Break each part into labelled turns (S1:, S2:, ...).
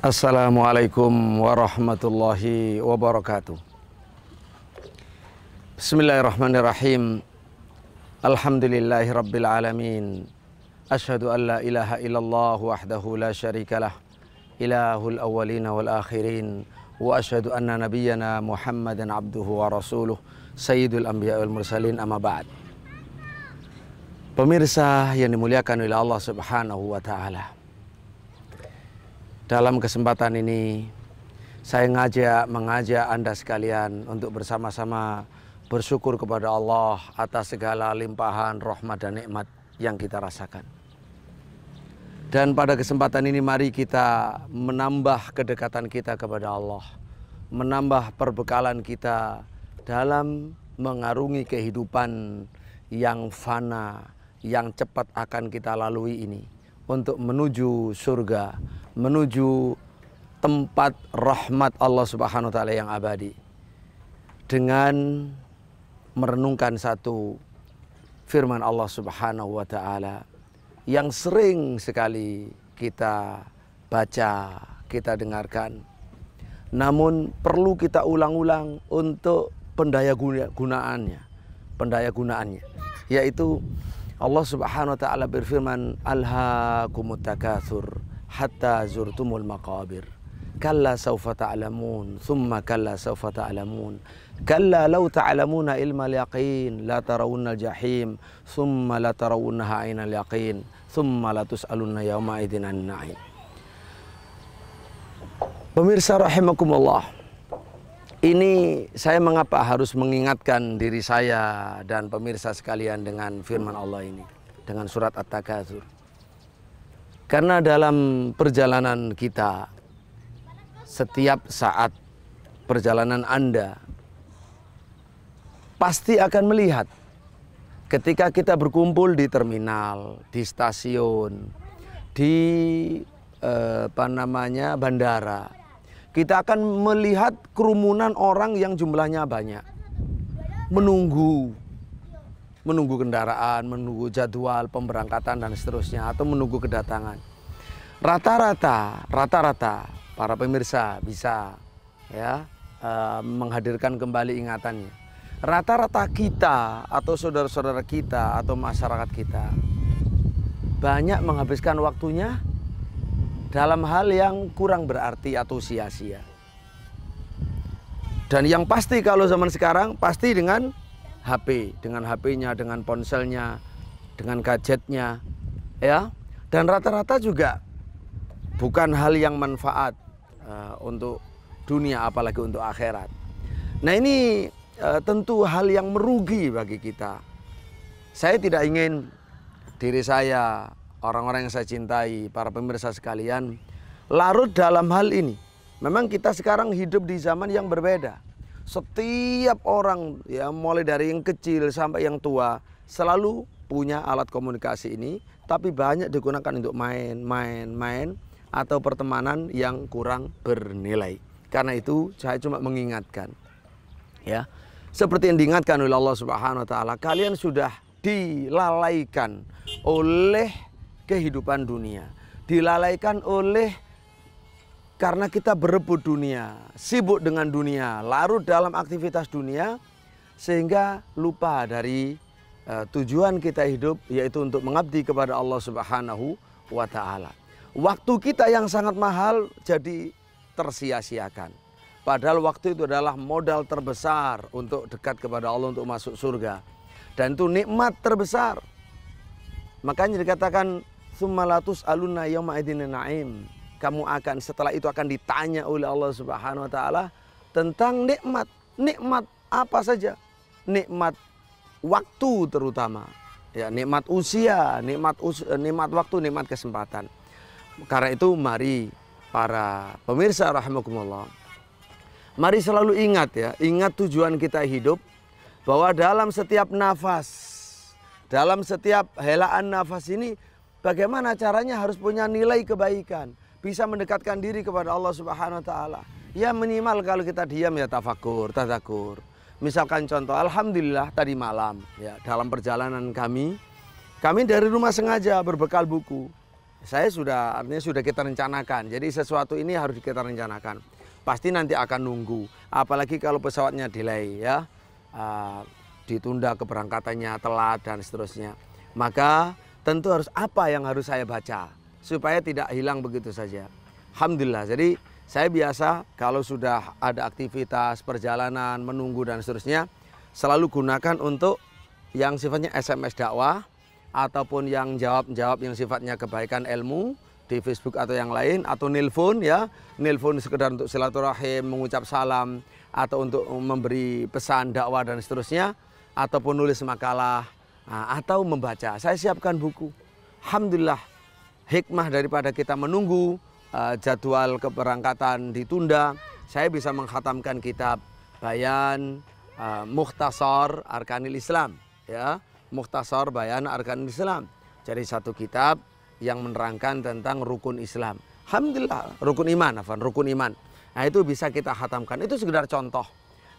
S1: Assalamualaikum warahmatullahi wabarakatuh. Bismillahirrahmanirrahim. Alhamdulillahi alamin. Ashhadu an la ilaha illallah wahdahu la syarikalah. Ilahul awwalin wal akhirin. Wa ashhadu anna nabiyyana Muhammadan abduhu wa rasuluh. Sayyidul anbiya wal mursalin amma ba'd. Pemirsa yang dimuliakan oleh Allah Subhanahu wa taala. Dalam kesempatan ini, saya ngajak mengajak Anda sekalian untuk bersama-sama bersyukur kepada Allah atas segala limpahan rahmat dan nikmat yang kita rasakan. Dan pada kesempatan ini mari kita menambah kedekatan kita kepada Allah, menambah perbekalan kita dalam mengarungi kehidupan yang fana, yang cepat akan kita lalui ini untuk menuju surga menuju tempat rahmat Allah Subhanahu wa taala yang abadi. Dengan merenungkan satu firman Allah Subhanahu wa taala yang sering sekali kita baca, kita dengarkan. Namun perlu kita ulang-ulang untuk pendaya gunaannya, pendaya gunaannya, yaitu Allah Subhanahu wa taala berfirman alhaakumut takatsur hatta zurtumul maqabir kalla sawfa ta'lamun thumma kalla sawfa ta'lamun kalla law ta'lamuna ilma al yaqin la al jahim thumma la tarawunnaha al yaqin thumma la tus'alunna yawma idhin an na'im Pemirsa rahimakumullah ini saya mengapa harus mengingatkan diri saya dan pemirsa sekalian dengan firman Allah ini dengan surat At-Takatsur karena dalam perjalanan kita, setiap saat perjalanan Anda, pasti akan melihat ketika kita berkumpul di terminal, di stasiun, di eh, apa namanya bandara, kita akan melihat kerumunan orang yang jumlahnya banyak, menunggu menunggu kendaraan, menunggu jadwal pemberangkatan dan seterusnya atau menunggu kedatangan. Rata-rata, rata-rata para pemirsa bisa ya eh, menghadirkan kembali ingatannya. Rata-rata kita atau saudara-saudara kita atau masyarakat kita banyak menghabiskan waktunya dalam hal yang kurang berarti atau sia-sia. Dan yang pasti kalau zaman sekarang pasti dengan HP, dengan HP-nya, dengan ponselnya, dengan gadgetnya, ya. Dan rata-rata juga bukan hal yang manfaat uh, untuk dunia, apalagi untuk akhirat. Nah ini uh, tentu hal yang merugi bagi kita. Saya tidak ingin diri saya, orang-orang yang saya cintai, para pemirsa sekalian, larut dalam hal ini. Memang kita sekarang hidup di zaman yang berbeda setiap orang ya mulai dari yang kecil sampai yang tua selalu punya alat komunikasi ini tapi banyak digunakan untuk main, main, main atau pertemanan yang kurang bernilai. Karena itu saya cuma mengingatkan ya. Seperti yang diingatkan oleh Allah Subhanahu wa taala, kalian sudah dilalaikan oleh kehidupan dunia, dilalaikan oleh karena kita berebut dunia, sibuk dengan dunia, larut dalam aktivitas dunia, sehingga lupa dari uh, tujuan kita hidup, yaitu untuk mengabdi kepada Allah Subhanahu wa Ta'ala. Waktu kita yang sangat mahal jadi tersia-siakan. Padahal waktu itu adalah modal terbesar untuk dekat kepada Allah untuk masuk surga. Dan itu nikmat terbesar. Makanya dikatakan sumalatus aluna yauma naim kamu akan setelah itu akan ditanya oleh Allah Subhanahu wa taala tentang nikmat. Nikmat apa saja? Nikmat waktu terutama. Ya, nikmat usia, nikmat us nikmat waktu, nikmat kesempatan. Karena itu mari para pemirsa rahimakumullah. Mari selalu ingat ya, ingat tujuan kita hidup bahwa dalam setiap nafas, dalam setiap helaan nafas ini bagaimana caranya harus punya nilai kebaikan bisa mendekatkan diri kepada Allah Subhanahu wa taala. Ya minimal kalau kita diam ya tafakur, tazakur. Misalkan contoh alhamdulillah tadi malam ya dalam perjalanan kami kami dari rumah sengaja berbekal buku. Saya sudah artinya sudah kita rencanakan. Jadi sesuatu ini harus kita rencanakan. Pasti nanti akan nunggu, apalagi kalau pesawatnya delay ya. Uh, ditunda keberangkatannya telat dan seterusnya. Maka tentu harus apa yang harus saya baca? supaya tidak hilang begitu saja. Alhamdulillah. Jadi saya biasa kalau sudah ada aktivitas perjalanan, menunggu dan seterusnya selalu gunakan untuk yang sifatnya SMS dakwah ataupun yang jawab-jawab yang sifatnya kebaikan ilmu di Facebook atau yang lain atau nelpon ya, nelpon sekedar untuk silaturahim, mengucap salam atau untuk memberi pesan dakwah dan seterusnya ataupun nulis makalah ah, atau membaca. Saya siapkan buku. Alhamdulillah hikmah daripada kita menunggu uh, jadwal keberangkatan ditunda, saya bisa menghatamkan kitab Bayan uh, Mukhtasar Arkanil Islam, ya. Mukhtasar Bayan Arkanil Islam. Jadi satu kitab yang menerangkan tentang rukun Islam. Alhamdulillah, rukun iman, Afan, rukun iman. Nah, itu bisa kita hatamkan. Itu sekedar contoh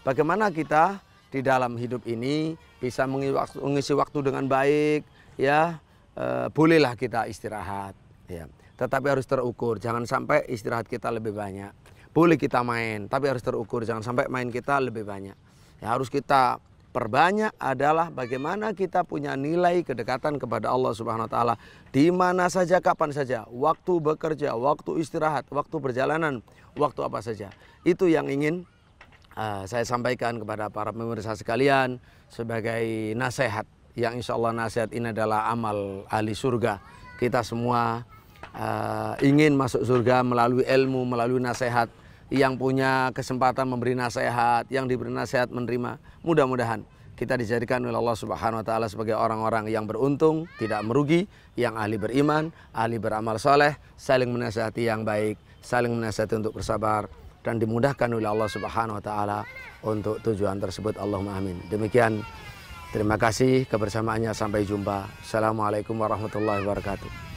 S1: bagaimana kita di dalam hidup ini bisa mengisi waktu dengan baik, ya e, bolehlah kita istirahat ya tetapi harus terukur jangan sampai istirahat kita lebih banyak boleh kita main tapi harus terukur jangan sampai main kita lebih banyak ya harus kita perbanyak adalah bagaimana kita punya nilai kedekatan kepada Allah Subhanahu wa taala di mana saja kapan saja waktu bekerja waktu istirahat waktu perjalanan waktu apa saja itu yang ingin uh, saya sampaikan kepada para pemirsa sekalian sebagai nasihat yang insya Allah nasihat ini adalah amal ahli surga. Kita semua uh, ingin masuk surga melalui ilmu, melalui nasihat. Yang punya kesempatan memberi nasihat, yang diberi nasihat menerima. Mudah-mudahan kita dijadikan oleh Allah Subhanahu wa taala sebagai orang-orang yang beruntung, tidak merugi, yang ahli beriman, ahli beramal soleh, saling menasihati yang baik, saling menasihati untuk bersabar dan dimudahkan oleh Allah Subhanahu wa taala untuk tujuan tersebut. Allahumma amin. Demikian Terima kasih kebersamaannya. Sampai jumpa. Assalamualaikum warahmatullahi wabarakatuh.